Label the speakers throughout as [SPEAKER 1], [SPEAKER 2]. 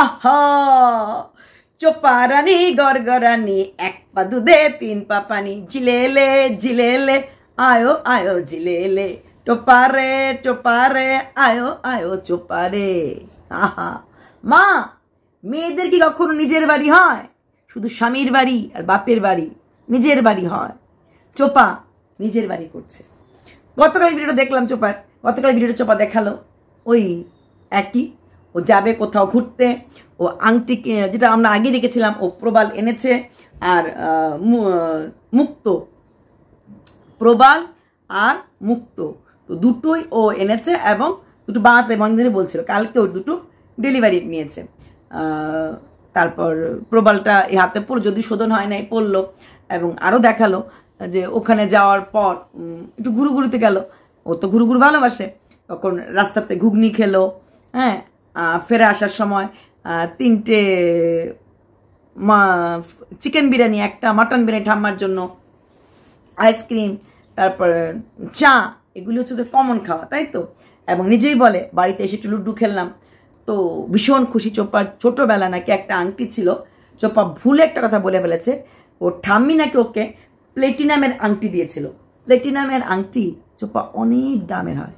[SPEAKER 1] আহ চোপারানি গরগরানি এক পা দুধে তিন পা পানি জিলেলে জিলেলে আয়ো আয়ো জিলেলে টোপারে টোপারে আয়ো আয়ো চোপারে আহা মা মেয়েদের কি কখনো নিজের বাড়ি হয় শুধু স্বামীর বাড়ি আর বাপের বাড়ি নিজের বাড়ি হয় চোপা নিজের বাড়ি করছে গতকাল ভিডিওটা দেখলাম চোপার গতকাল ভিডিওটা চোপা দেখালো ওই একই ও যাবে কোথাও ঘুরতে ও আংটি যেটা আমরা আগে দেখেছিলাম ও প্রবাল এনেছে আর মুক্ত প্রবাল আর মুক্ত তো দুটোই ও এনেছে এবং দুটো বানাতে এবং বলছিল কালকে ওর দুটো ডেলিভারি নিয়েছে তারপর প্রবালটা হাতে পড়ল যদি শোধন হয় নাই পড়লো এবং আরও দেখালো যে ওখানে যাওয়ার পর একটু ঘুরু ঘুরুতে গেল ও তো ঘুরু ঘুরু ভালোবাসে তখন রাস্তাতে ঘুগনি খেলো হ্যাঁ ফেরা আসার সময় তিনটে চিকেন বিরিয়ানি একটা মাটন বিরিয়ানি ঠাম্মার জন্য আইসক্রিম তারপর চা এগুলি হচ্ছে ওদের কমন খাওয়া তাই তো এবং নিজেই বলে বাড়িতে এসে একটু লুডু খেললাম তো ভীষণ খুশি চোপ্পার ছোটোবেলা নাকি একটা আংটি ছিল চোপা ভুলে একটা কথা বলে ফেলেছে ও ঠাম্মি নাকি ওকে প্লেটিনামের আংটি দিয়েছিল প্লেটিনামের আংটি চোপা অনেক দামের হয়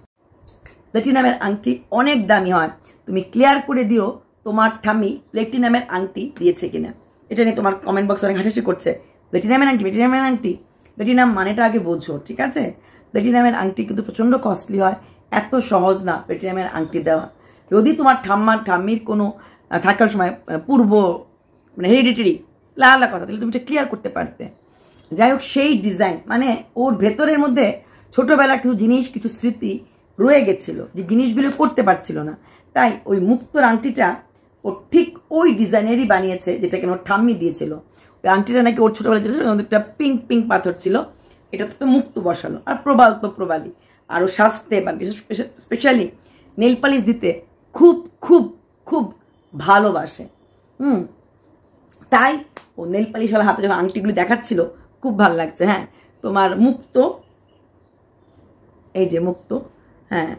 [SPEAKER 1] প্লেটিনামের আংটি অনেক দামি হয় তুমি ক্লিয়ার করে দিও তোমার ঠাম্মি প্লেটিনামের আংটি দিয়েছে কিনা এটা নিয়ে তোমার কমেন্ট বক্স অনেক হাসি করছে লেটিনামের আংটি প্লেটিনামের আংটি প্লেটিনাম মানেটা আগে বোঝো ঠিক আছে প্লেটিনামের আংটি কিন্তু প্রচণ্ড কস্টলি হয় এত সহজ না প্লেটিনামের আংটি দেওয়া যদি তোমার ঠাম্মার ঠাম্মির কোনো থাকার সময় পূর্ব মানে হেরিডিটারি লালা কথা তাহলে তুমি এটা ক্লিয়ার করতে পারতে যাই হোক সেই ডিজাইন মানে ওর ভেতরের মধ্যে ছোটোবেলার কিছু জিনিস কিছু স্মৃতি রয়ে গেছিলো যে জিনিসগুলো করতে পারছিল না তাই ওই মুক্তর আংটিটা ও ঠিক ওই ডিজাইনেরই বানিয়েছে যেটা কেন ঠাম্মি দিয়েছিল ওই আংটিটা নাকি ওর ছোটোবেলা যেটা একটা পিঙ্ক পিঙ্ক পাথর ছিল এটা তো মুক্ত বসালো আর প্রবাল তো প্রবালই আরও স্বাস্থ্যে বা বিশেষ স্পেশালি নেল পালিশ দিতে খুব খুব খুব ভালোবাসে হুম তাই ও নেল হলে হাতে যখন আংটিগুলি দেখাচ্ছিল খুব ভালো লাগছে হ্যাঁ তোমার মুক্ত এই যে মুক্ত হ্যাঁ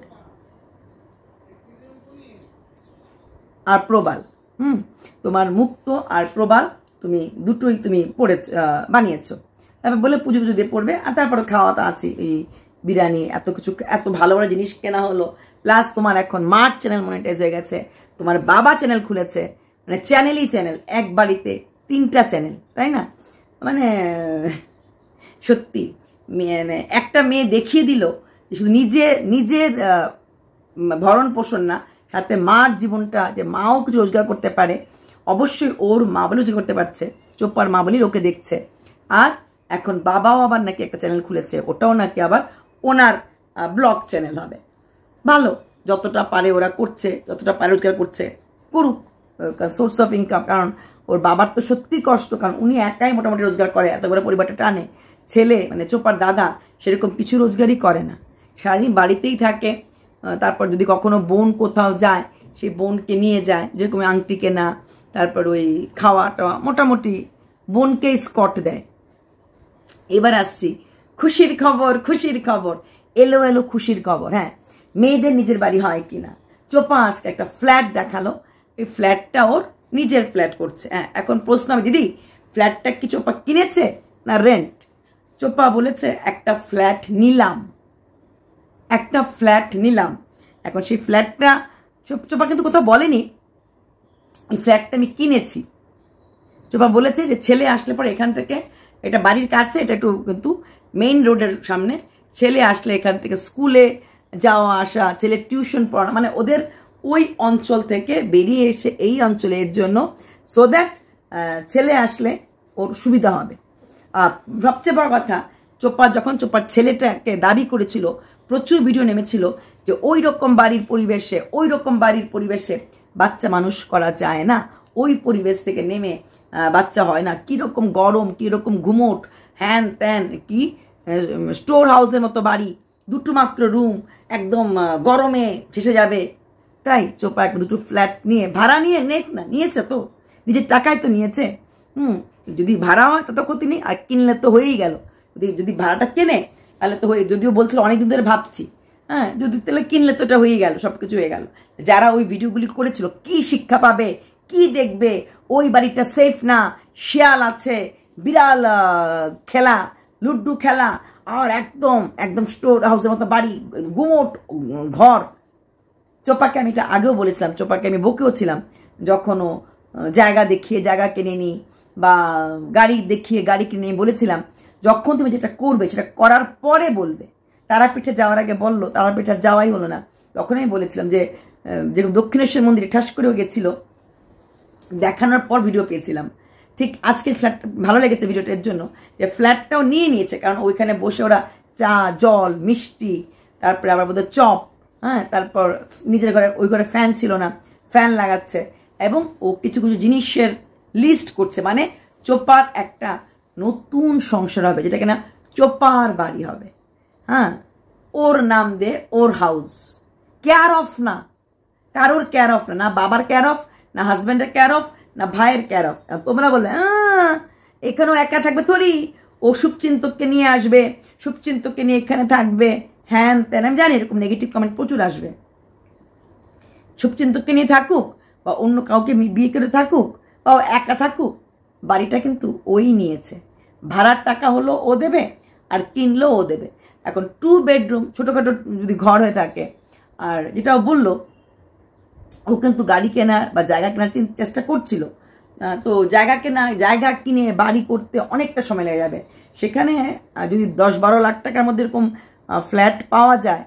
[SPEAKER 1] আর প্রবাল হুম তোমার মুক্ত আর প্রবাল তুমি দুটোই তুমি পড়েছ বানিয়েছো তারপর বলে পুজো পুজো দিয়ে পড়বে আর তারপরে খাওয়া তো আছে এই বিরিয়ানি এত কিছু এত ভালো ভালো জিনিস কেনা হলো প্লাস তোমার এখন মার চ্যানেল মনিটাইজ হয়ে গেছে তোমার বাবা চ্যানেল খুলেছে মানে চ্যানেলই চ্যানেল এক বাড়িতে তিনটা চ্যানেল তাই না মানে সত্যি মানে একটা মেয়ে দেখিয়ে দিল শুধু নিজে নিজের ভরণ পোষণ না সাথে মার জীবনটা যে মাও কিছু রোজগার করতে পারে অবশ্যই ওর মা বলে রোজগার করতে পারছে চোপ্পার মা বলেই লোকে দেখছে আর এখন বাবাও আবার নাকি একটা চ্যানেল খুলেছে ওটাও নাকি আবার ওনার ব্লগ চ্যানেল হবে ভালো যতটা পারে ওরা করছে যতটা পারে রোজগার করছে করুক সোর্স অফ ইনকাম কারণ ওর বাবার তো সত্যি কষ্ট কারণ উনি একাই মোটামুটি রোজগার করে এত বড় পরিবারটা টানে ছেলে মানে চোপার দাদা সেরকম কিছু রোজগারই করে না সারাদিন বাড়িতেই থাকে তারপর যদি কখনো বোন কোথাও যায় সেই বোনকে নিয়ে যায় যেরকম আংটি কেনা তারপর ওই খাওয়া টাওয়া মোটামুটি বোনকে স্কট দেয় এবার আসছি খুশির খবর খুশির খবর এলো এলো খুশির খবর হ্যাঁ মেয়েদের নিজের বাড়ি হয় কিনা চোপা আজকে একটা ফ্ল্যাট দেখালো এই ফ্ল্যাটটা ওর নিজের ফ্ল্যাট করছে হ্যাঁ এখন প্রশ্ন আমি দিদি ফ্ল্যাটটা কি চোপা কিনেছে না রেন্ট চোপা বলেছে একটা ফ্ল্যাট নিলাম একটা ফ্ল্যাট নিলাম এখন সেই ফ্ল্যাটটা চোপা কিন্তু কোথাও বলেনি এই ফ্ল্যাটটা আমি কিনেছি চোপা বলেছে যে ছেলে আসলে পরে এখান থেকে এটা বাড়ির কাছে এটা একটু কিন্তু মেইন রোডের সামনে ছেলে আসলে এখান থেকে স্কুলে যাওয়া আসা ছেলে টিউশন পড়ানো মানে ওদের ওই অঞ্চল থেকে বেরিয়ে এসে এই অঞ্চলে এর জন্য সো দ্যাট ছেলে আসলে ওর সুবিধা হবে আর সবচেয়ে বড় কথা চোপা যখন চোপার ছেলেটাকে দাবি করেছিল প্রচুর ভিডিও নেমেছিল যে ওই রকম বাড়ির পরিবেশে ওই রকম বাড়ির পরিবেশে বাচ্চা মানুষ করা যায় না ওই পরিবেশ থেকে নেমে বাচ্চা হয় না কীরকম গরম কীরকম ঘুমোট হ্যান ত্যান কি স্টোর হাউসের মতো বাড়ি দুটো মাত্র রুম একদম গরমে ভেসে যাবে তাই চোপা একটা দুটো ফ্ল্যাট নিয়ে ভাড়া নিয়ে নেক না নিয়েছে তো নিজের টাকায় তো নিয়েছে হুম যদি ভাড়া হয় তত ক্ষতি নেই আর কিনলে তো হয়েই গেল যদি যদি ভাড়াটা কেনে তাহলে তো হয়ে যদিও বলছিল অনেকদিন ধরে ভাবছি হ্যাঁ যদি তাহলে কিনলে তো এটা হয়ে গেল সব কিছু হয়ে গেল যারা ওই ভিডিওগুলি করেছিল কি শিক্ষা পাবে কি দেখবে ওই বাড়িটা সেফ না শিয়াল আছে বিড়াল খেলা লুড্ডু খেলা আর একদম একদম স্টোর হাউসের মতো বাড়ি গুমোট ঘর চোপাকে আমি এটা আগেও বলেছিলাম চোপাকে আমি বকেও ছিলাম যখনও জায়গা দেখিয়ে জায়গা কিনে নিই বা গাড়ি দেখিয়ে গাড়ি কিনে নিয়ে বলেছিলাম যখন তুমি যেটা করবে সেটা করার পরে বলবে তারাপীঠে যাওয়ার আগে বললো তারাপীঠে যাওয়াই হলো না তখন আমি বলেছিলাম যে যেরকম দক্ষিণেশ্বর মন্দিরে ঠাস করেও গেছিলো দেখানোর পর ভিডিও পেয়েছিলাম ঠিক আজকের ফ্ল্যাট ভালো লেগেছে ভিডিওটার জন্য যে ফ্ল্যাটটাও নিয়ে নিয়েছে কারণ ওইখানে বসে ওরা চা জল মিষ্টি তারপরে আবার বোধহয় চপ হ্যাঁ তারপর নিজের ঘরে ওই ঘরে ফ্যান ছিল না ফ্যান লাগাচ্ছে এবং ও কিছু কিছু জিনিসের লিস্ট করছে মানে চোপার একটা নতুন সংসার হবে যেটা কিনা চোপার বাড়ি হবে হ্যাঁ ওর নাম দে ওর হাউস কেয়ার অফ না কারোর কেয়ার অফ না বাবার কেয়ার অফ না হাজব্যান্ডের কেয়ার অফ না ভাইয়ের কেয়ার অফ তোমরা বলবে এখানেও একা থাকবে তোরই ও শুভচিন্তককে নিয়ে আসবে শুভচিন্তককে নিয়ে এখানে থাকবে হ্যান তেন আমি জানি এরকম নেগেটিভ কমেন্ট প্রচুর আসবে শুভচিন্তককে নিয়ে থাকুক বা অন্য কাউকে বিয়ে করে থাকুক বা একা থাকুক বাড়িটা কিন্তু ওই নিয়েছে ভাড়ার টাকা হলো ও দেবে আর কিনলেও ও দেবে এখন টু বেডরুম ছোটোখাটো যদি ঘর হয়ে থাকে আর যেটা ও বললো ও কিন্তু গাড়ি কেনার বা জায়গা কেনার চেষ্টা করছিল তো জায়গা কেনা জায়গা কিনে বাড়ি করতে অনেকটা সময় লেগে যাবে সেখানে যদি দশ বারো লাখ টাকার মধ্যে এরকম ফ্ল্যাট পাওয়া যায়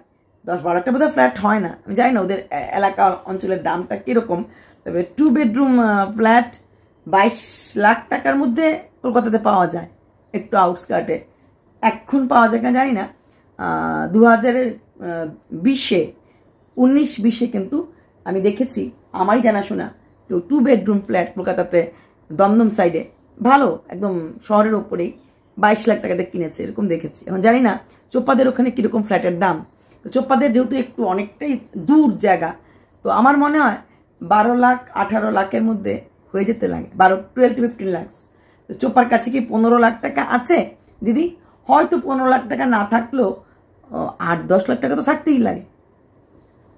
[SPEAKER 1] দশ বারো লাখ টাকা বোধহয় ফ্ল্যাট হয় না আমি জানি না ওদের এলাকা অঞ্চলের দামটা কীরকম তবে টু বেডরুম ফ্ল্যাট বাইশ লাখ টাকার মধ্যে কলকাতাতে পাওয়া যায় একটু আউটস্কার্টে এখন পাওয়া যায় কিনা জানি না দু হাজারের বিশে উনিশ বিশে কিন্তু আমি দেখেছি আমারই জানাশোনা কেউ টু বেডরুম ফ্ল্যাট কলকাতাতে দমদম সাইডে ভালো একদম শহরের ওপরেই বাইশ লাখ টাকাতে কিনেছে এরকম দেখেছি এখন জানি না চোপ্পাদের ওখানে কীরকম ফ্ল্যাটের দাম তো চোপ্পাদের যেহেতু একটু অনেকটাই দূর জায়গা তো আমার মনে হয় বারো লাখ আঠারো লাখের মধ্যে হয়ে যেতে লাগে বারো টুয়েলভ টু ফিফটিন ল্যাক্স তো চোপার কাছে কি পনেরো লাখ টাকা আছে দিদি হয়তো পনেরো লাখ টাকা না থাকলেও আট দশ লাখ টাকা তো থাকতেই লাগে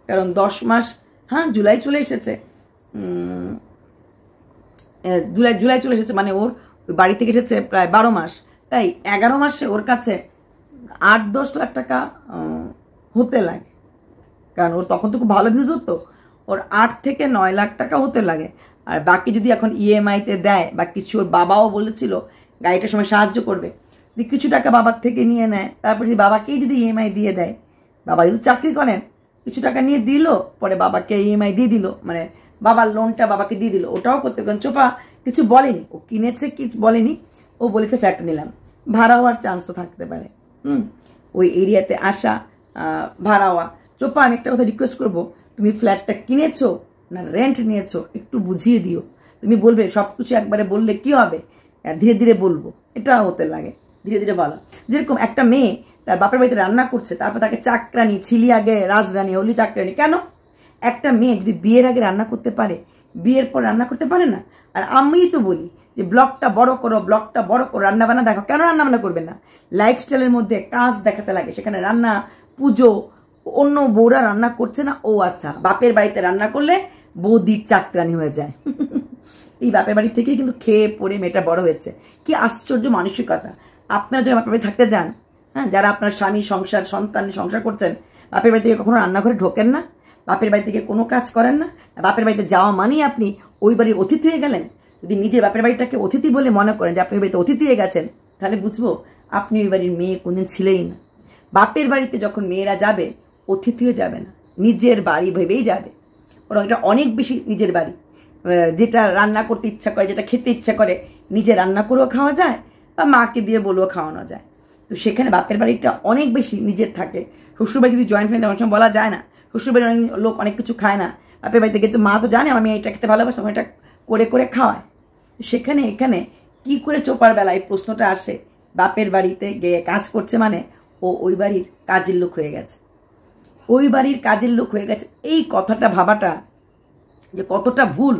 [SPEAKER 1] কারণ দশ মাস হ্যাঁ জুলাই চলে এসেছে জুলাই জুলাই চলে এসেছে মানে ওর বাড়ি থেকে এসেছে প্রায় বারো মাস তাই এগারো মাসে ওর কাছে আট দশ লাখ টাকা হতে লাগে কারণ ওর তখন তো খুব ভালো ভিউজ হতো ওর আট থেকে নয় লাখ টাকা হতে লাগে আর বাকি যদি এখন ইএমআইতে e দেয় বা কিছু ওর বাবাও বলেছিল গাড়িটার সময় সাহায্য করবে যদি কিছু টাকা বাবার থেকে নিয়ে নেয় তারপরে যদি বাবাকেই যদি ইএমআই e দিয়ে দেয় বাবা যদি চাকরি করেন কিছু টাকা নিয়ে দিল পরে বাবাকে ইএমআই e দিয়ে দিল মানে বাবার লোনটা বাবাকে দিয়ে দিল ওটাও করতে কারণ চোপা কিছু বলেনি ও কিনেছে কি বলেনি ও বলেছে ফ্ল্যাট নিলাম ভাড়া হওয়ার চান্সও থাকতে পারে হুম ওই এরিয়াতে আসা ভাড়া হওয়া চোপা আমি একটা কথা রিকোয়েস্ট করবো তুমি ফ্ল্যাটটা কিনেছো না রেন্ট নিয়েছো একটু বুঝিয়ে দিও তুমি বলবে সব কিছু একবারে বললে কি হবে হ্যাঁ, ধীরে ধীরে বলবো এটা হতে লাগে ধীরে ধীরে বলা যেরকম একটা মেয়ে তার বাপের বাড়িতে রান্না করছে তারপর তাকে চাকরানি ছিলি আগে রাজরানি হলি চাকরানি কেন একটা মেয়ে যদি বিয়ের আগে রান্না করতে পারে বিয়ের পর রান্না করতে পারে না আর আমি তো বলি যে ব্লকটা বড় করো ব্লকটা বড় করো রান্নাবান্না দেখো কেন রান্নাবান্না করবে না লাইফস্টাইলের মধ্যে কাজ দেখাতে লাগে সেখানে রান্না পুজো অন্য বউরা রান্না করছে না ও আচ্ছা বাপের বাড়িতে রান্না করলে বৌদির চাকরানি হয়ে যায় এই বাপের বাড়ি থেকেই কিন্তু খেয়ে পড়ে মেয়েটা বড় হয়েছে কি আশ্চর্য মানসিকতা আপনারা যদি বাপের বাড়ি থাকতে যান হ্যাঁ যারা আপনার স্বামী সংসার সন্তান সংসার করছেন বাপের বাড়ি থেকে কখনো রান্নাঘরে ঢোকেন না বাপের বাড়ি থেকে কোনো কাজ করেন না বাপের বাড়িতে যাওয়া মানেই আপনি ওই বাড়ির অতিথি হয়ে গেলেন যদি নিজের বাপের বাড়িটাকে অতিথি বলে মনে করেন যে আপনি বাড়িতে অতিথি হয়ে গেছেন তাহলে বুঝবো আপনি ওই বাড়ির মেয়ে কোনদিন ছিলেই না বাপের বাড়িতে যখন মেয়েরা যাবে অতিথি হয়ে যাবে না নিজের বাড়ি ভেবেই যাবে ওরা এটা অনেক বেশি নিজের বাড়ি যেটা রান্না করতে ইচ্ছা করে যেটা খেতে ইচ্ছা করে নিজে রান্না করেও খাওয়া যায় বা মাকে দিয়ে বলেও খাওয়ানো যায় তো সেখানে বাপের বাড়িটা অনেক বেশি নিজের থাকে শ্বশুরবাড়ি যদি জয়েন্ট ফ্যামিলি অনেক সময় বলা যায় না শ্বশুরবাড়ির অনেক লোক অনেক কিছু খায় না বাপের বাড়িতে কিন্তু মা তো জানে আমি এটা খেতে ভালোবাসি আমি এটা করে করে খাওয়ায় সেখানে এখানে কি করে চোপার বেলা এই প্রশ্নটা আসে বাপের বাড়িতে গিয়ে কাজ করছে মানে ও ওই বাড়ির কাজের লোক হয়ে গেছে ওই বাড়ির কাজের লোক হয়ে গেছে এই কথাটা ভাবাটা যে কতটা ভুল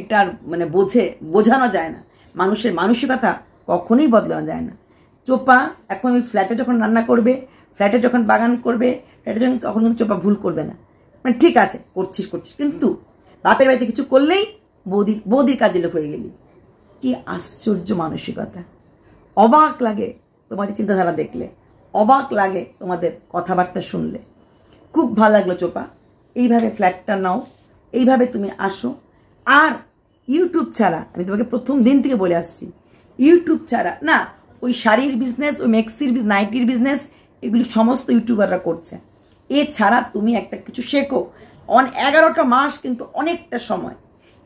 [SPEAKER 1] এটার মানে বোঝে বোঝানো যায় না মানুষের মানসিকতা কখনোই বদলানো যায় না চোপা এখন ওই ফ্ল্যাটে যখন রান্না করবে ফ্ল্যাটে যখন বাগান করবে ফ্ল্যাটে যখন তখন কিন্তু চোপা ভুল করবে না মানে ঠিক আছে করছিস করছিস কিন্তু বাপের বাড়িতে কিছু করলেই বৌদির বৌদির কাজে লোক হয়ে গেলি কি আশ্চর্য মানসিকতা অবাক লাগে তোমাদের চিন্তাধারা দেখলে অবাক লাগে তোমাদের কথাবার্তা শুনলে খুব ভালো লাগলো চোপা এইভাবে ফ্ল্যাটটা নাও এইভাবে তুমি আসো আর ইউটিউব ছাড়া আমি তোমাকে প্রথম দিন থেকে বলে আসছি ইউটিউব ছাড়া না ওই শাড়ির বিজনেস ওই মেক্সির বিজনেস নাইটির বিজনেস এগুলি সমস্ত ইউটিউবাররা করছে এছাড়া তুমি একটা কিছু শেখো অন এগারোটা মাস কিন্তু অনেকটা সময়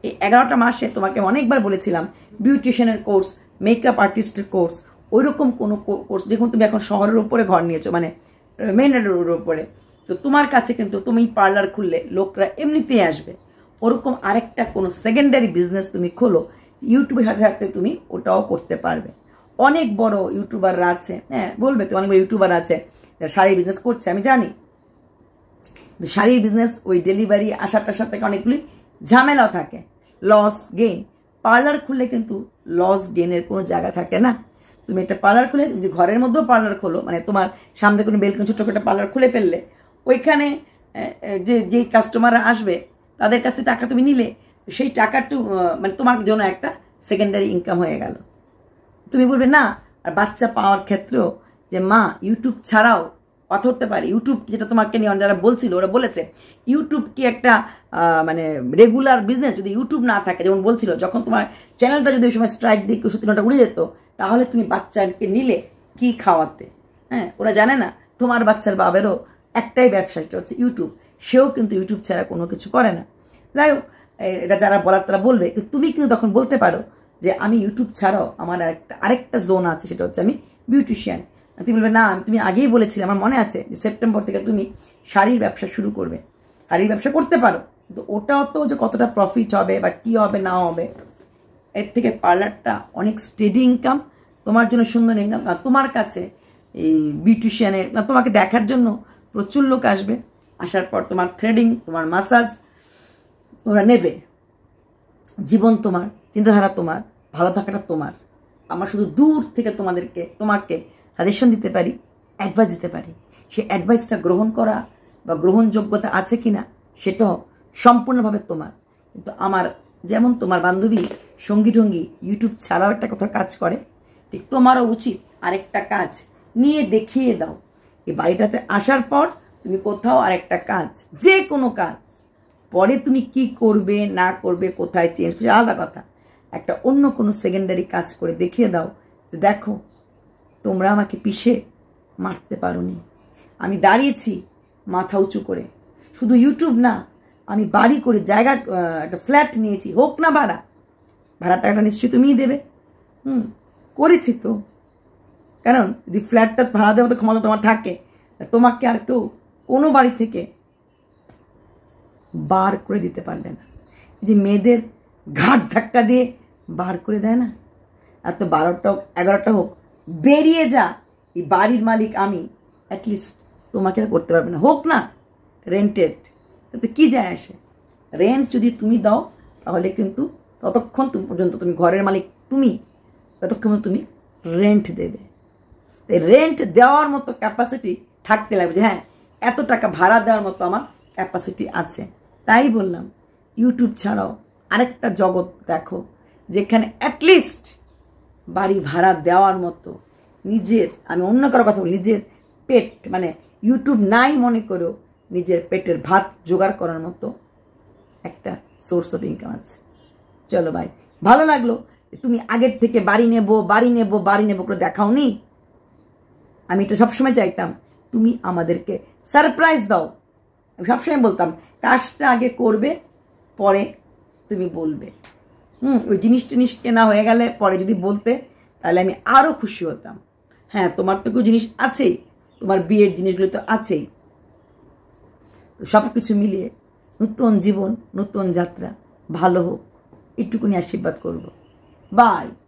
[SPEAKER 1] এই এগারোটা মাসে তোমাকে অনেকবার বলেছিলাম বিউটিশিয়ানের কোর্স মেকআপ আর্টিস্টের কোর্স ওইরকম কোনো কোর্স দেখুন তুমি এখন শহরের উপরে ঘর নিয়েছো মানে মেন রোডের উপরে তো তোমার কাছে কিন্তু তুমি পার্লার খুললে লোকরা এমনিতেই আসবে ওরকম আরেকটা কোনো সেকেন্ডারি বিজনেস তুমি খোলো ইউটিউবের সাথে সাথে তুমি ওটাও করতে পারবে অনেক বড় ইউটিউবাররা আছে হ্যাঁ বলবে তো অনেক বড় ইউটিউবার আছে যারা শাড়ির বিজনেস করছে আমি জানি শাড়ির বিজনেস ওই ডেলিভারি আসা টাসার থেকে অনেকগুলি ঝামেলা থাকে লস গেইন পার্লার খুললে কিন্তু লস গেইনের কোনো জায়গা থাকে না তুমি একটা পার্লার খুলে তুমি ঘরের মধ্যেও পার্লার খোলো মানে তোমার সামনে কোনো বেলকন ছোট্ট একটা পার্লার খুলে ফেললে ওইখানে যে যেই কাস্টমাররা আসবে তাদের কাছে টাকা তুমি নিলে সেই টাকাটু মানে তোমার জন্য একটা সেকেন্ডারি ইনকাম হয়ে গেল তুমি বলবে না আর বাচ্চা পাওয়ার ক্ষেত্রেও যে মা ইউটিউব ছাড়াও কথা হতে পারে ইউটিউব যেটা তোমাকে নিয়ে যারা বলছিল ওরা বলেছে ইউটিউব কি একটা মানে রেগুলার বিজনেস যদি ইউটিউব না থাকে যেমন বলছিল যখন তোমার চ্যানেলটা যদি ওই সময় স্ট্রাইক দিয়ে কেউ সত্যি উড়ে যেত তাহলে তুমি বাচ্চাকে নিলে কি খাওয়াতে হ্যাঁ ওরা জানে না তোমার বাচ্চার বাবেরও একটাই ব্যবসা সেটা হচ্ছে ইউটিউব সেও কিন্তু ইউটিউব ছাড়া কোনো কিছু করে না যাই হোক এটা যারা বলার তারা বলবে কিন্তু তুমি কিন্তু তখন বলতে পারো যে আমি ইউটিউব ছাড়াও আমার একটা আরেকটা জোন আছে সেটা হচ্ছে আমি বিউটিশিয়ান তুমি বলবে না তুমি আগেই বলেছিলে আমার মনে আছে যে সেপ্টেম্বর থেকে তুমি শাড়ির ব্যবসা শুরু করবে শাড়ির ব্যবসা করতে পারো কিন্তু ওটাও তো যে কতটা প্রফিট হবে বা কী হবে না হবে এর থেকে পার্লারটা অনেক স্টেডি ইনকাম তোমার জন্য সুন্দর ইনকাম তোমার কাছে এই বিউটিশিয়ানের তোমাকে দেখার জন্য প্রচুর লোক আসবে আসার পর তোমার থ্রেডিং তোমার মাসাজ ওরা নেবে জীবন তোমার চিন্তাধারা তোমার ভালো থাকাটা তোমার আমরা শুধু দূর থেকে তোমাদেরকে তোমাকে সাজেশন দিতে পারি অ্যাডভাইস দিতে পারি সে অ্যাডভাইসটা গ্রহণ করা বা গ্রহণযোগ্যতা আছে কি না সেটাও সম্পূর্ণভাবে তোমার কিন্তু আমার যেমন তোমার বান্ধবী সঙ্গী ঢঙ্গি ইউটিউব ছাড়াও একটা কোথাও কাজ করে ঠিক তোমারও উচিত আরেকটা কাজ নিয়ে দেখিয়ে দাও এই বাড়িটাতে আসার পর তুমি কোথাও আর একটা কাজ যে কোনো কাজ পরে তুমি কি করবে না করবে কোথায় চেঞ্জ করবে আলাদা কথা একটা অন্য কোনো সেকেন্ডারি কাজ করে দেখিয়ে দাও যে দেখো তোমরা আমাকে পিষে মারতে পারো আমি দাঁড়িয়েছি মাথা উঁচু করে শুধু ইউটিউব না আমি বাড়ি করে জায়গা একটা ফ্ল্যাট নিয়েছি হোক না ভাড়া ভাড়া টাকাটা নিশ্চয়ই তুমিই দেবে হুম করেছি তো কারণ যদি ফ্ল্যাটটা ভাড়া দেওয়ার মতো ক্ষমতা তোমার থাকে তোমাকে আর কেউ কোনো বাড়ি থেকে বার করে দিতে পারবে না যে মেয়েদের ঘাট ধাক্কা দিয়ে বার করে দেয় না আর তো বারোটা হোক এগারোটা হোক বেরিয়ে যা এই বাড়ির মালিক আমি অ্যাটলিস্ট তোমাকে করতে পারবে না হোক না রেন্টেড তাতে কী যায় আসে রেন্ট যদি তুমি দাও তাহলে কিন্তু ততক্ষণ পর্যন্ত তুমি ঘরের মালিক তুমি ততক্ষণ তুমি রেন্ট দেবে রেন্ট দেওয়ার মতো ক্যাপাসিটি থাকতে লাগবে যে হ্যাঁ এত টাকা ভাড়া দেওয়ার মতো আমার ক্যাপাসিটি আছে তাই বললাম ইউটিউব ছাড়াও আরেকটা জগৎ দেখো যেখানে অ্যাটলিস্ট বাড়ি ভাড়া দেওয়ার মতো নিজের আমি অন্য কারো কথা বলি নিজের পেট মানে ইউটিউব নাই মনে করেও নিজের পেটের ভাত জোগাড় করার মতো একটা সোর্স অফ ইনকাম আছে চলো ভাই ভালো লাগলো তুমি আগের থেকে বাড়ি নেব বাড়ি নেবো বাড়ি নেবো করে দেখাও নি আমি এটা সবসময় চাইতাম তুমি আমাদেরকে সারপ্রাইজ দাও আমি সবসময় বলতাম কাজটা আগে করবে পরে তুমি বলবে হুম ওই জিনিস টিনিস কেনা হয়ে গেলে পরে যদি বলতে তাহলে আমি আরও খুশি হতাম হ্যাঁ তোমার তো জিনিস আছেই তোমার বিয়ের জিনিসগুলো তো আছেই তো সব কিছু মিলিয়ে নতুন জীবন নতুন যাত্রা ভালো হোক একটুকুনি আশীর্বাদ করব বাই